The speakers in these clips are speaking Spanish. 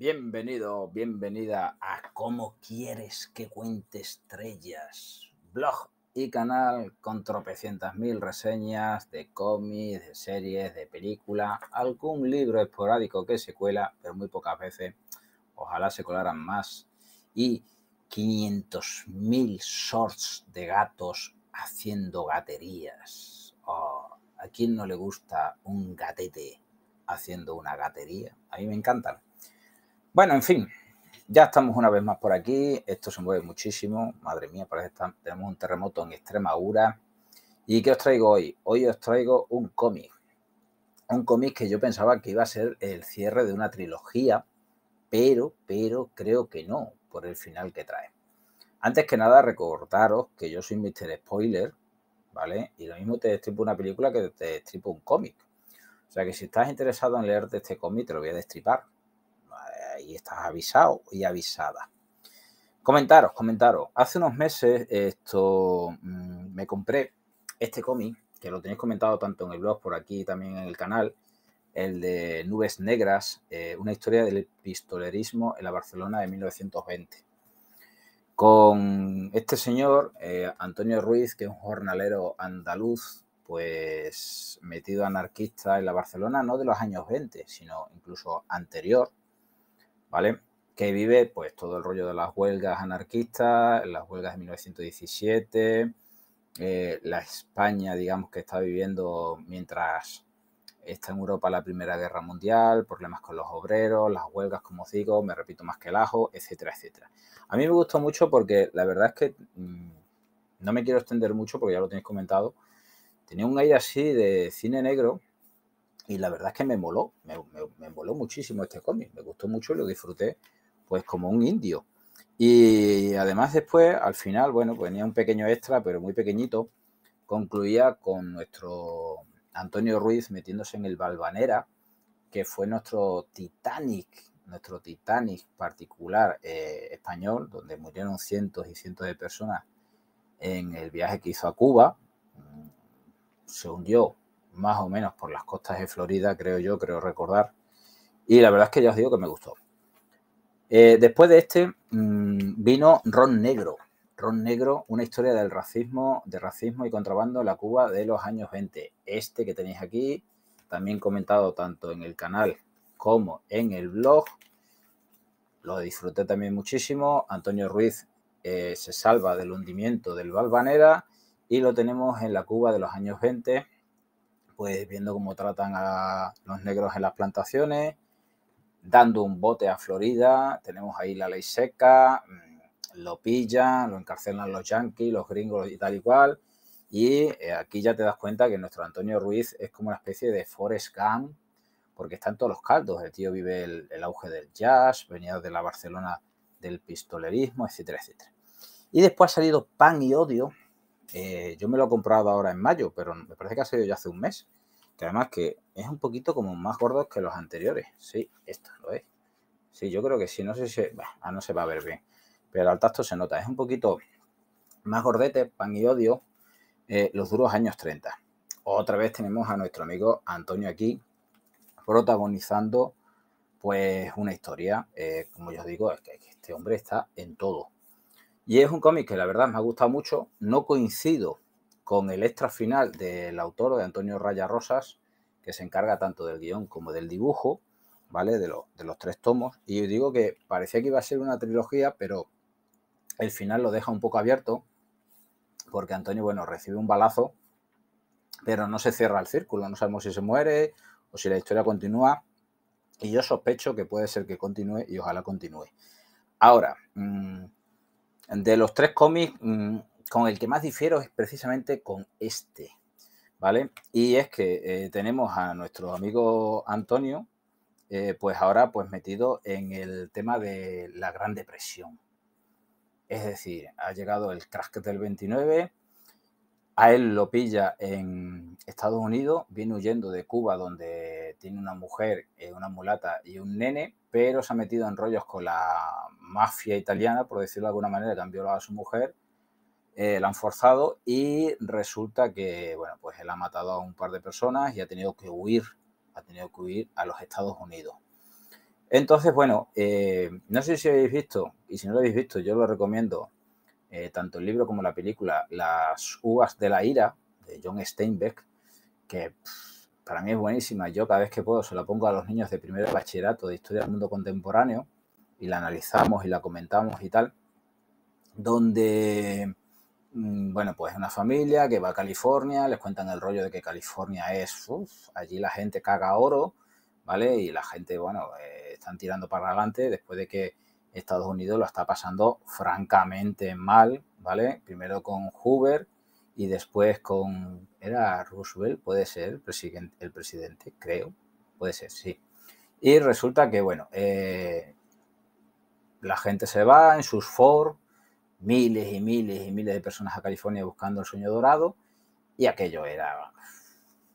Bienvenido, bienvenida a Cómo quieres que cuente estrellas, blog y canal con tropecientas mil reseñas de cómics, de series, de película, algún libro esporádico que se cuela, pero muy pocas veces, ojalá se colaran más, y mil shorts de gatos haciendo gaterías. Oh, ¿A quién no le gusta un gatete haciendo una gatería? A mí me encantan. Bueno, en fin, ya estamos una vez más por aquí. Esto se mueve muchísimo. Madre mía, parece que tenemos un terremoto en Extremadura. ¿Y qué os traigo hoy? Hoy os traigo un cómic. Un cómic que yo pensaba que iba a ser el cierre de una trilogía, pero, pero creo que no, por el final que trae. Antes que nada, recordaros que yo soy Mr. Spoiler, ¿vale? Y lo mismo te destripo una película que te destripo un cómic. O sea que si estás interesado en leerte este cómic, te lo voy a destripar y estás avisado y avisada. Comentaros, comentaros. Hace unos meses esto mm, me compré este cómic, que lo tenéis comentado tanto en el blog por aquí también en el canal, el de Nubes Negras, eh, una historia del pistolerismo en la Barcelona de 1920. Con este señor, eh, Antonio Ruiz, que es un jornalero andaluz, pues metido anarquista en la Barcelona, no de los años 20, sino incluso anterior, ¿vale? Que vive pues todo el rollo de las huelgas anarquistas, las huelgas de 1917, eh, la España, digamos, que está viviendo mientras está en Europa la Primera Guerra Mundial, problemas con los obreros, las huelgas, como os digo, me repito más que el ajo, etcétera, etcétera. A mí me gustó mucho porque la verdad es que mm, no me quiero extender mucho porque ya lo tenéis comentado. Tenía un aire así de cine negro, y la verdad es que me moló, me, moló muchísimo este cómic, me gustó mucho y lo disfruté pues como un indio. Y además después, al final, bueno, pues, venía un pequeño extra, pero muy pequeñito, concluía con nuestro Antonio Ruiz metiéndose en el Balvanera, que fue nuestro Titanic, nuestro Titanic particular eh, español, donde murieron cientos y cientos de personas en el viaje que hizo a Cuba. Se hundió más o menos por las costas de Florida, creo yo, creo recordar. Y la verdad es que ya os digo que me gustó. Eh, después de este mm, vino Ron Negro. Ron Negro, una historia del racismo, de racismo y contrabando en la Cuba de los años 20. Este que tenéis aquí, también comentado tanto en el canal como en el blog. Lo disfruté también muchísimo. Antonio Ruiz eh, se salva del hundimiento del Valvanera y lo tenemos en la Cuba de los años 20 pues viendo cómo tratan a los negros en las plantaciones, dando un bote a Florida, tenemos ahí la ley seca, mm, lo pillan, lo encarcelan los yanquis, los gringos y tal y cual. Y eh, aquí ya te das cuenta que nuestro Antonio Ruiz es como una especie de Forrest Gump, porque está en todos los caldos. El tío vive el, el auge del jazz, venía de la Barcelona del pistolerismo, etcétera, etcétera. Y después ha salido Pan y Odio, eh, yo me lo he comprado ahora en mayo, pero me parece que ha sido ya hace un mes. Que además que es un poquito como más gordo que los anteriores. Sí, esto lo es. Sí, yo creo que sí. No sé si... ah, no se va a ver bien. Pero al tacto se nota. Es un poquito más gordete, pan y odio, eh, los duros años 30. Otra vez tenemos a nuestro amigo Antonio aquí protagonizando pues una historia. Eh, como yo os digo, que este hombre está en todo. Y es un cómic que la verdad me ha gustado mucho. No coincido con el extra final del autor de Antonio Raya Rosas, que se encarga tanto del guión como del dibujo, ¿vale? De, los tres tomos. Y digo que parecía que iba a ser una trilogía, pero el final lo deja un poco abierto, porque Antonio, bueno, recibe un balazo, pero no se cierra el círculo. No sabemos si se muere o si la historia continúa. Y yo sospecho que puede ser que continúe y ojalá continúe. Ahora, mm, de los tres cómics, mm, con el que más difiero es precisamente con este, ¿vale? Y es que eh, tenemos a nuestro amigo Antonio, eh, pues ahora pues metido en el tema de la Gran Depresión. Es decir, ha llegado el crash del 29, a él lo pilla en Estados Unidos, viene huyendo de Cuba donde tiene una mujer, eh, una mulata y un nene, pero se ha metido en rollos con la mafia italiana, por decirlo de alguna manera, cambió han a su mujer, eh, la han forzado y resulta que, bueno, pues él ha matado a un par de personas y ha tenido que huir, ha tenido que huir a los Estados Unidos. Entonces, bueno, eh, no sé si habéis visto, y si no lo habéis visto, yo lo recomiendo, eh, tanto el libro como la película, Las Uvas de la Ira, de John Steinbeck, que para mí es buenísima. Yo cada vez que puedo se la pongo a los niños de primer bachillerato de Historia del Mundo Contemporáneo y la analizamos y la comentamos y tal, donde, mm, bueno, pues una familia que va a California, les cuentan el rollo de que California es, uf, allí la gente caga oro, ¿vale? Y la gente, bueno, eh, están tirando para adelante después de que Estados Unidos lo está pasando francamente mal, ¿vale? Primero con Hoover y después con, era Roosevelt, puede ser, el presidente, creo, puede ser, sí. Y resulta que, bueno, eh, la gente se va en sus Ford, miles y miles y miles de personas a California buscando el sueño dorado y aquello era,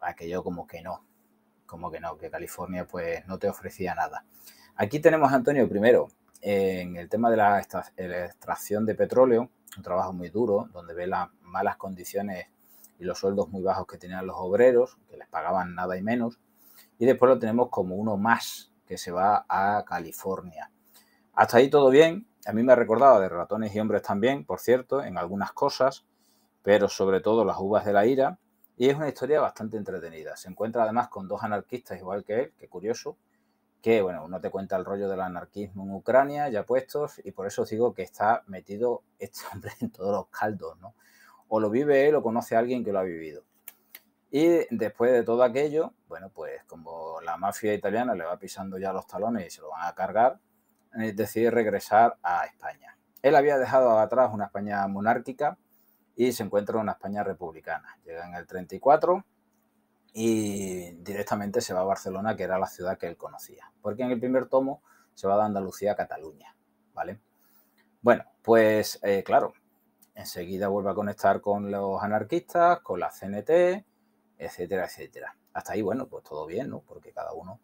aquello como que no, como que no, que California pues no te ofrecía nada. Aquí tenemos a Antonio primero en el tema de la extracción de petróleo, un trabajo muy duro donde ve las malas condiciones y los sueldos muy bajos que tenían los obreros, que les pagaban nada y menos. Y después lo tenemos como uno más que se va a California. Hasta ahí todo bien. A mí me recordaba de Ratones y Hombres también, por cierto, en algunas cosas, pero sobre todo las uvas de la ira. Y es una historia bastante entretenida. Se encuentra además con dos anarquistas igual que él, que curioso, que bueno, uno te cuenta el rollo del anarquismo en Ucrania, ya puestos, y por eso os digo que está metido este hombre en todos los caldos, ¿no? O lo vive él o conoce a alguien que lo ha vivido. Y después de todo aquello, bueno, pues como la mafia italiana le va pisando ya los talones y se lo van a cargar, eh, decide regresar a España. Él había dejado atrás una España monárquica y se encuentra en una España republicana. Llega en el 34 y directamente se va a Barcelona, que era la ciudad que él conocía, porque en el primer tomo se va de Andalucía a Cataluña, ¿vale? Bueno, pues eh, claro, enseguida vuelve a conectar con los anarquistas, con la CNT, etcétera, etcétera. Hasta ahí, bueno, pues todo bien, ¿no? Porque cada uno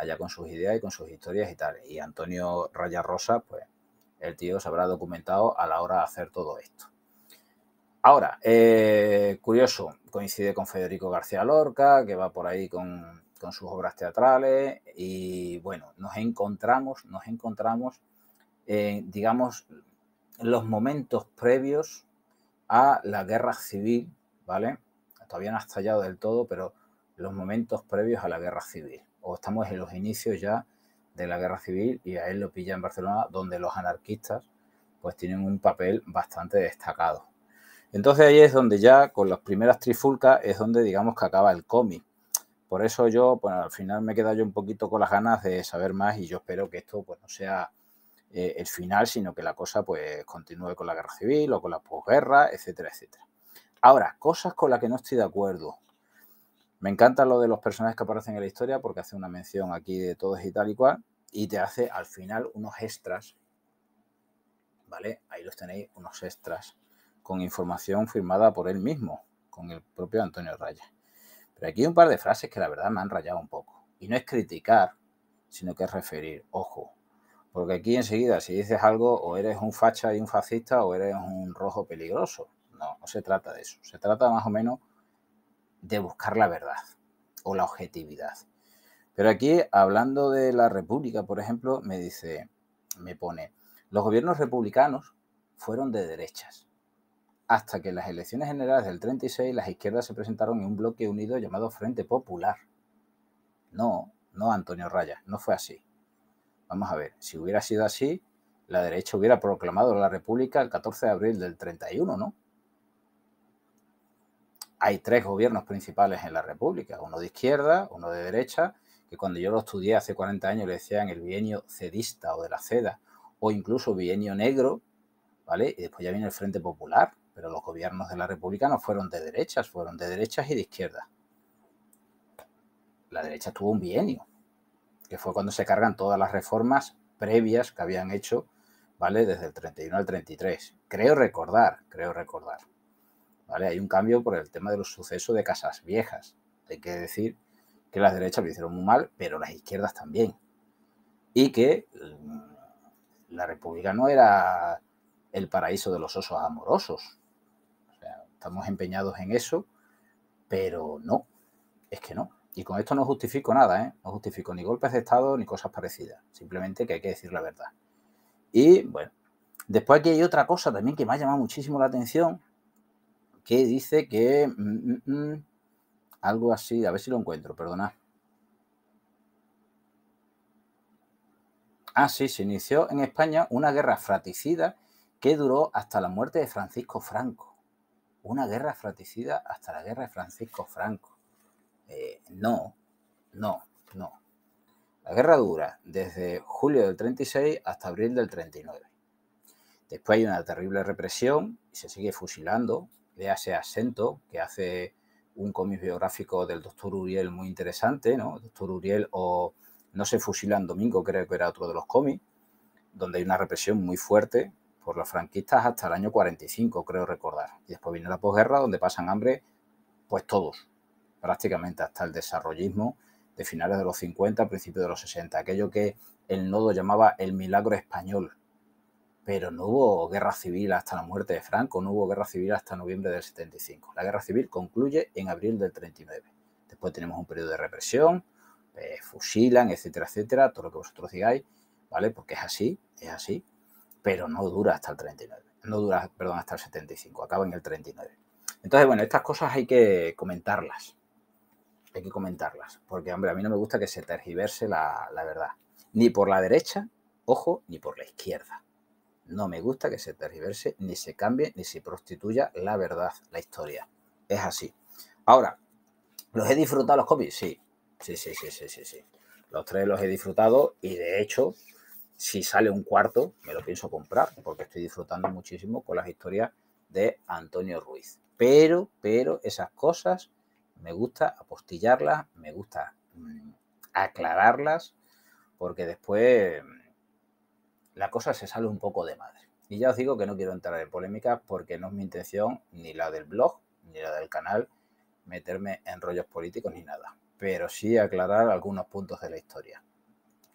allá con sus ideas y con sus historias y tal. Y Antonio Raya Rosa, pues el tío se habrá documentado a la hora de hacer todo esto. Ahora, eh, curioso, coincide con Federico García Lorca, que va por ahí con, sus obras teatrales y bueno, nos encontramos, nos encontramos, eh, digamos, los momentos previos a la guerra civil, ¿vale? Todavía no ha estallado del todo, pero los momentos previos a la guerra civil o estamos en los inicios ya de la guerra civil y a él lo pilla en Barcelona, donde los anarquistas pues tienen un papel bastante destacado. Entonces ahí es donde ya con las primeras trifulcas es donde digamos que acaba el cómic. Por eso yo, bueno, al final me he quedado yo un poquito con las ganas de saber más y yo espero que esto pues no sea eh, el final, sino que la cosa pues continúe con la guerra civil o con la posguerra, etcétera, etcétera. Ahora, cosas con las que no estoy de acuerdo. Me encanta lo de los personajes que aparecen en la historia porque hace una mención aquí de todos y tal y cual y te hace al final unos extras, ¿vale? Ahí los tenéis, unos extras con información firmada por él mismo, con el propio Antonio Raya. Pero aquí hay un par de frases que la verdad me han rayado un poco. Y no es criticar, sino que es referir, ojo, porque aquí enseguida si dices algo o eres un facha y un fascista o eres un rojo peligroso. No, no se trata de eso. Se trata más o menos de buscar la verdad o la objetividad. Pero aquí, hablando de la República, por ejemplo, me dice, me pone, los gobiernos republicanos fueron de derechas. Hasta que en las elecciones generales del 36 las izquierdas se presentaron en un bloque unido llamado Frente Popular. No, no Antonio Raya, no fue así. Vamos a ver, si hubiera sido así, la derecha hubiera proclamado la República el 14 de abril del 31, ¿no? hay tres gobiernos principales en la República, uno de izquierda, uno de derecha, que cuando yo lo estudié hace 40 años le decían el bienio cedista o de la seda, o incluso bienio negro, ¿vale? Y después ya viene el Frente Popular, pero los gobiernos de la República no fueron de derechas, fueron de derechas y de izquierda. La derecha tuvo un bienio, que fue cuando se cargan todas las reformas previas que habían hecho, ¿vale? Desde el 31 al 33. Creo recordar, creo recordar. Hay un cambio por el tema de los sucesos de casas viejas. Hay que decir que las derechas lo hicieron muy mal, pero las izquierdas también. Y que mm, la República no era el paraíso de los osos amorosos. estamos empeñados en eso, pero no, es que no. Y con esto no justifico nada, ¿eh? No justifico ni golpes de Estado ni cosas parecidas. Simplemente que hay que decir la verdad. Y bueno, después aquí hay otra cosa también que me ha llamado muchísimo la atención, que dice que mm, mm, mm, algo así, a ver si lo encuentro, perdona. Ah, sí, se inició en España una guerra fratricida que duró hasta la muerte de Francisco Franco. Una guerra fratricida hasta la guerra de Francisco Franco. Eh, no, no, no. La guerra dura desde julio del 36 hasta abril del 39. Después hay una terrible represión y se sigue fusilando ese Asento, que hace un cómic biográfico del doctor Uriel muy interesante, ¿no? Doctor Uriel o No se fusilan domingo, creo que era otro de los cómics, donde hay una represión muy fuerte por los franquistas hasta el año 45, creo recordar. Y después viene la posguerra, donde pasan hambre, pues todos, prácticamente hasta el desarrollismo de finales de los 50, principios de los 60, aquello que el nodo llamaba el milagro español, pero no hubo guerra civil hasta la muerte de Franco, no hubo guerra civil hasta noviembre del 75. La guerra civil concluye en abril del 39. Después tenemos un periodo de represión, eh, fusilan, etcétera, etcétera, todo lo que vosotros digáis, ¿vale? Porque es así, es así, pero no dura hasta el 39, no dura, perdón, hasta el 75, acaba en el 39. Entonces, bueno, estas cosas hay que comentarlas, hay que comentarlas, porque, hombre, a mí no me gusta que se tergiverse la verdad, ni por la derecha, ojo, ni por la izquierda. No me gusta que se tergiverse, ni se cambie, ni se prostituya la verdad, la historia. Es así. Ahora, ¿los he disfrutado los copies? Sí. Sí, sí, sí, sí, sí, sí. Los tres los he disfrutado y de hecho, si sale un cuarto, me lo pienso comprar porque estoy disfrutando muchísimo con las historias de Antonio Ruiz. Pero, pero esas cosas me gusta apostillarlas, me gusta mm, aclararlas porque después la cosa se sale un poco de madre. Y ya os digo que no quiero entrar en polémicas porque no es mi intención, ni la del blog, ni la del canal, meterme en rollos políticos ni nada. Pero sí aclarar algunos puntos de la historia.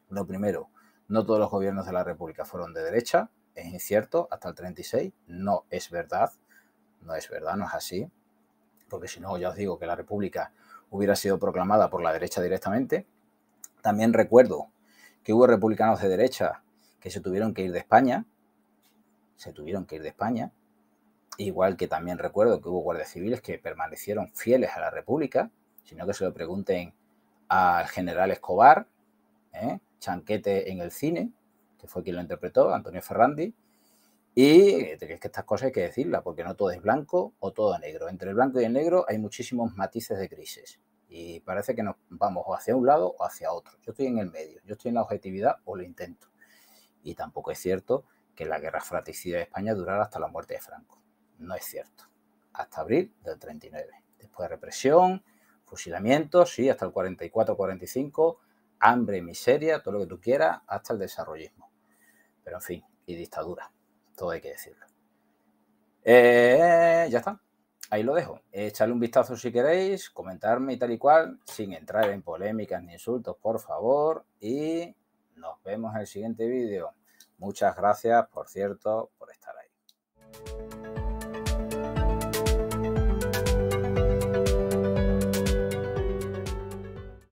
Lo primero, no todos los gobiernos de la República fueron de derecha, es incierto, hasta el 36, no es verdad, no es verdad, no es así, porque si no, ya os digo que la República hubiera sido proclamada por la derecha directamente. También recuerdo que hubo republicanos de derecha que se tuvieron que ir de España, se tuvieron que ir de España, igual que también recuerdo que hubo guardias civiles que permanecieron fieles a la República, sino que se lo pregunten al general Escobar, ¿eh? Chanquete en el cine, que fue quien lo interpretó, Antonio Ferrandi, y eh, que estas cosas hay que decirlas, porque no todo es blanco o todo negro. Entre el blanco y el negro hay muchísimos matices de crisis, Y parece que nos vamos o hacia un lado o hacia otro. Yo estoy en el medio, yo estoy en la objetividad o lo intento. Y tampoco es cierto que la guerra fratricida de España durara hasta la muerte de Franco. No es cierto. Hasta abril del 39. Después de represión, fusilamientos, sí, hasta el 44-45, hambre, miseria, todo lo que tú quieras, hasta el desarrollismo. Pero en fin, y dictadura. Todo hay que decirlo. Eh, ya está. Ahí lo dejo. Echadle un vistazo si queréis, comentarme y tal y cual, sin entrar en polémicas ni insultos, por favor. Y nos vemos en el siguiente vídeo. Muchas gracias, por cierto, por estar ahí.